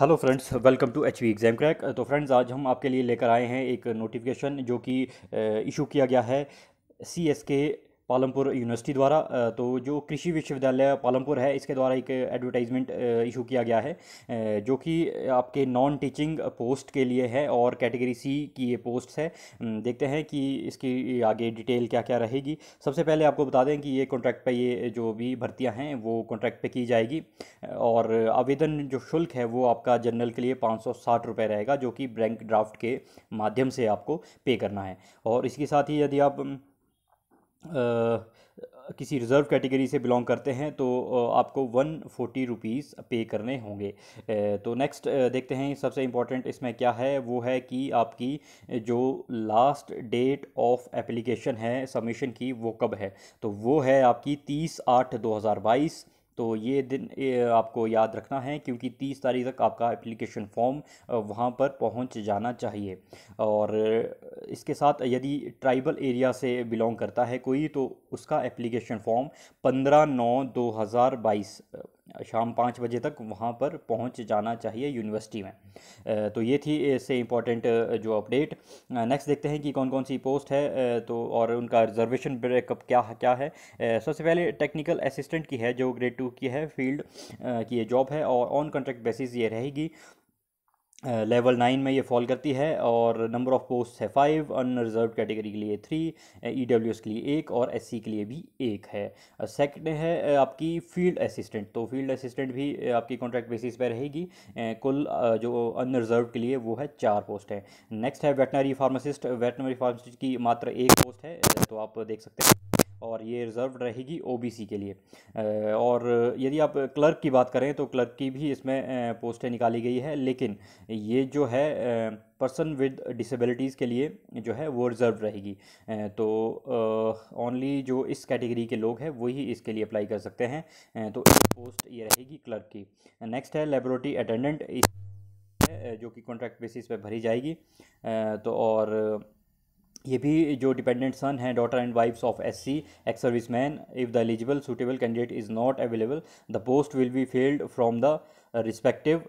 hello friends welcome to H V exam crack तो friends आज हम आपके लिए लेकर आए हैं एक नोटिफिकेशन जो कि इशू किया गया है सी एस के पालमपुर यूनिवर्सिटी द्वारा तो जो कृषि विश्वविद्यालय पालमपुर है इसके द्वारा एक एडवर्टाइजमेंट इशू किया गया है जो कि आपके नॉन टीचिंग पोस्ट के लिए है और कैटेगरी सी की ये पोस्ट है देखते हैं कि इसकी आगे डिटेल क्या क्या रहेगी सबसे पहले आपको बता दें कि ये कॉन्ट्रैक्ट पर ये जो भी भर्तियाँ हैं वो कॉन्ट्रैक्ट पर की जाएगी और आवेदन जो शुल्क है वो आपका जनरल के लिए पाँच रहेगा जो कि ब्रैंक ड्राफ्ट के माध्यम से आपको पे करना है और इसके साथ ही यदि आप किसी रिज़र्व कैटेगरी से बिलोंग करते हैं तो आपको वन फोर्टी रुपीज़ पे करने होंगे तो नेक्स्ट देखते हैं सबसे इम्पॉर्टेंट इसमें क्या है वो है कि आपकी जो लास्ट डेट ऑफ एप्लीकेशन है सबमिशन की वो कब है तो वो है आपकी तीस आठ दो हज़ार बाईस तो ये दिन ये आपको याद रखना है क्योंकि तीस तारीख तक आपका एप्लीकेशन फॉर्म वहाँ पर पहुँच जाना चाहिए और इसके साथ यदि ट्राइबल एरिया से बिलोंग करता है कोई तो उसका एप्लीकेशन फॉर्म पंद्रह नौ दो हज़ार बाईस शाम पाँच बजे तक वहाँ पर पहुँच जाना चाहिए यूनिवर्सिटी में तो ये थी इससे इम्पॉर्टेंट जो अपडेट नेक्स्ट देखते हैं कि कौन कौन सी पोस्ट है तो और उनका रिजर्वेशन ब्रेकअप क्या क्या है सबसे पहले टेक्निकल असिस्टेंट की है जो ग्रेड टू की है फील्ड की ये जॉब है और ऑन कॉन्ट्रैक्ट बेसिस ये रहेगी लेवल नाइन में ये फॉल करती है और नंबर ऑफ़ पोस्ट है फाइव अनरिजर्व कैटेगरी के लिए थ्री ई डब्ल्यू एस के लिए एक और एस सी के लिए भी एक है सेकंड है आपकी फील्ड असिस्टेंट तो फील्ड असिस्टेंट भी आपकी कॉन्ट्रैक्ट बेसिस पर रहेगी कुल जो अनरिजर्व के लिए वो है चार पोस्ट है नेक्स्ट है वेटनरी फार्मासिस्ट वेटनरी फार्मासिस्ट की मात्र एक पोस्ट है तो आप देख सकते हैं और ये रिज़र्व रहेगी ओ के लिए और यदि आप क्लर्क की बात करें तो क्लर्क की भी इसमें पोस्टें निकाली गई है लेकिन ये जो है पर्सन विद डिसेबिलिटीज़ के लिए जो है वो रिज़र्व रहेगी तो ओनली जो इस कैटेगरी के लोग हैं वही इसके लिए अप्लाई कर सकते हैं तो एक पोस्ट ये रहेगी क्लर्क की नेक्स्ट है लेबोरेटरी अटेंडेंट जो कि कॉन्ट्रैक्ट बेसिस पे भरी जाएगी तो और ये भी जो डिपेंडेंट सन हैं daughter and wives of S C ex service man if the eligible suitable candidate is not available the post will be filled from the respective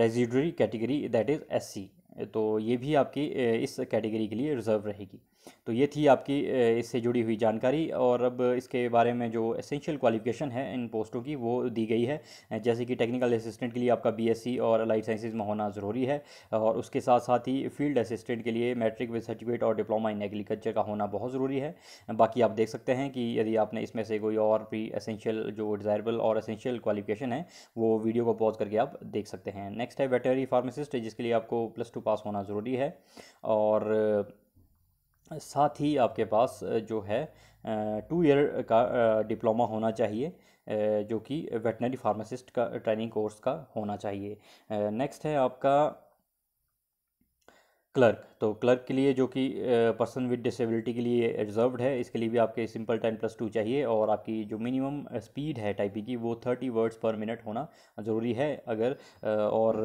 residuary category that is S C तो ये भी आपकी इस category के लिए reserve रहेगी तो ये थी आपकी इससे जुड़ी हुई जानकारी और अब इसके बारे में जो एसेंशियल क्वालिफिकेशन है इन पोस्टों की वो दी गई है जैसे कि टेक्निकल असिस्टेंट के लिए आपका बीएससी और लाइफ साइंसेज में होना ज़रूरी है और उसके साथ साथ ही फील्ड असिस्टेंट के लिए मैट्रिक विद सर्टिफिकेट और डिप्लोमा इन एग्रीकल्चर का होना बहुत ज़रूरी है बाकी आप देख सकते हैं कि यदि आपने इसमें से कोई और भी असेंशियल जो डिज़ायरेबल और असेंशियल क्वालिफिकेशन है वो वीडियो को पॉज करके आप देख सकते हैं नेक्स्ट है वेटरी फार्मासिस्ट जिसके लिए आपको प्लस टू पास होना ज़रूरी है और साथ ही आपके पास जो है टू ईयर का डिप्लोमा होना चाहिए जो कि वेटनरी फार्मासिस्ट का ट्रेनिंग कोर्स का होना चाहिए नेक्स्ट है आपका क्लर्क तो क्लर्क के लिए जो कि पर्सन विद डिसेबिलिटी के लिए रिजर्व है इसके लिए भी आपके सिंपल टेन प्लस टू चाहिए और आपकी जो मिनिमम स्पीड है टाइपिंग की वो थर्टी वर्ड्स पर मिनट होना ज़रूरी है अगर और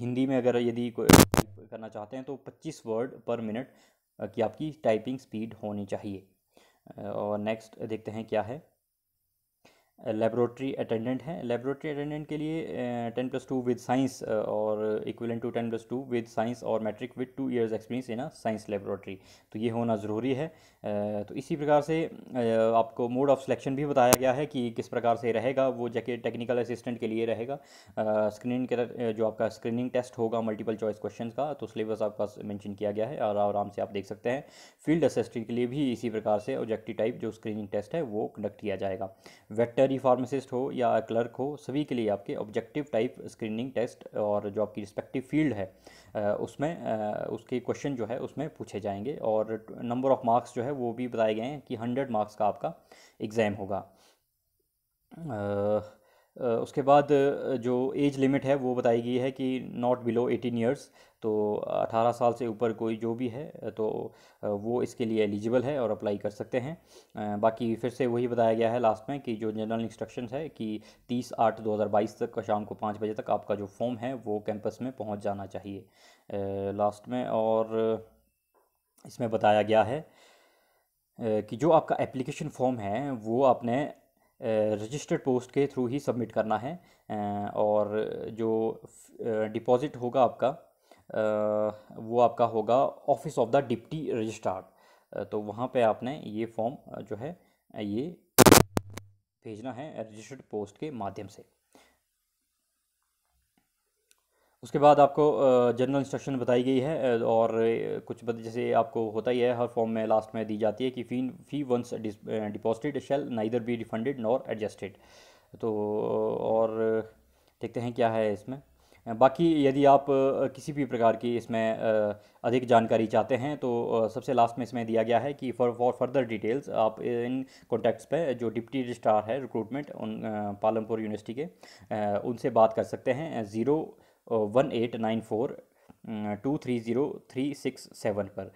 हिंदी में अगर यदि करना चाहते हैं तो पच्चीस वर्ड पर मिनट कि आपकी टाइपिंग स्पीड होनी चाहिए और नेक्स्ट देखते हैं क्या है लेबोरेटरी अटेंडेंट हैं लेबोरेटरी अटेंडेंट के लिए ten plus two with science और equivalent to ten plus two with science और matric with two years experience in science laboratory तो ये होना ज़रूरी है तो इसी प्रकार से आपको मोड ऑफ सिलेक्शन भी बताया गया है कि किस प्रकार से रहेगा वो जैके टेक्निकल असिस्टेंट के लिए रहेगा स्क्रीन के जो आपका स्क्रीनिंग टेस्ट होगा मल्टीपल चॉइस क्वेश्चन का तो सिलेबस आपका मैंशन किया गया है और आराम से आप देख सकते हैं फील्ड असिस्टेंट के लिए भी इसी प्रकार से ऑब्जेक्टिव टाइप जो स्क्रीनिंग टेस्ट है वो कंडक्ट किया जाएगा वेक्टर डेयरी फार्मासिस्ट हो या क्लर्क हो सभी के लिए आपके ऑब्जेक्टिव टाइप स्क्रीनिंग टेस्ट और जो आपकी रिस्पेक्टिव फील्ड है उसमें उसके क्वेश्चन जो है उसमें पूछे जाएंगे और नंबर ऑफ़ मार्क्स जो है वो भी बताए गए हैं कि हंड्रेड मार्क्स का आपका एग्ज़ाम होगा उसके बाद जो एज लिमिट है वो बताई गई है कि नॉट बिलो एटीन ईयर्स तो 18 साल से ऊपर कोई जो भी है तो वो इसके लिए एलिजिबल है और अप्लाई कर सकते हैं बाकी फिर से वही बताया गया है लास्ट में कि जो जनरल इंस्ट्रक्शंस है कि 30 आठ 2022 तक शाम को पाँच बजे तक आपका जो फॉर्म है वो कैंपस में पहुँच जाना चाहिए लास्ट में और इसमें बताया गया है कि जो आपका एप्लीकेशन फॉर्म है वो आपने रजिस्टर्ड पोस्ट के थ्रू ही सबमिट करना है और जो डिपॉज़िट होगा आपका वो आपका होगा office of the deputy registrar तो वहाँ पे आपने ये फॉर्म जो है ये भेजना है रजिस्टर्ड पोस्ट के माध्यम से उसके बाद आपको जनरल इंस्ट्रक्शन बताई गई है और कुछ जैसे आपको होता ही है हर फॉर्म में लास्ट में दी जाती है कि fee fee once deposited shall neither be refunded nor adjusted तो और देखते हैं क्या है इसमें बाकी यदि आप किसी भी प्रकार की इसमें अधिक जानकारी चाहते हैं तो सबसे लास्ट में इसमें दिया गया है कि फॉर फॉर फर्दर डिटेल्स आप इन कॉन्टैक्ट्स पे जो डिप्टी रजिस्ट्रार है रिक्रूटमेंट उन पालमपुर यूनिवर्सिटी के उनसे बात कर सकते हैं zero one eight nine four two three zero three six seven पर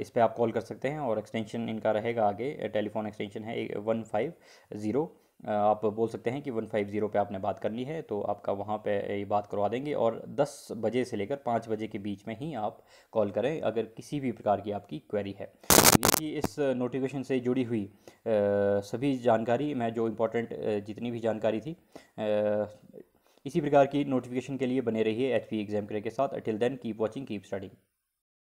इस पर आप कॉल कर सकते हैं और एक्सटेंशन इनका रहेगा आगे टेलीफोन एक्सटेंशन है वन फाइव ज़ीरो आप बोल सकते हैं कि वन फाइव ज़ीरो पर आपने बात करनी है तो आपका वहाँ पे ये बात करवा देंगे और दस बजे से लेकर पाँच बजे के बीच में ही आप कॉल करें अगर किसी भी प्रकार की आपकी क्वेरी है इसकी तो इस नोटिफिकेशन से जुड़ी हुई सभी जानकारी मैं जो इम्पोर्टेंट जितनी भी जानकारी थी इसी प्रकार की नोटिफिकेशन के लिए बने रहिए एच पी एग्जाम के साथ until then keep watching keep studying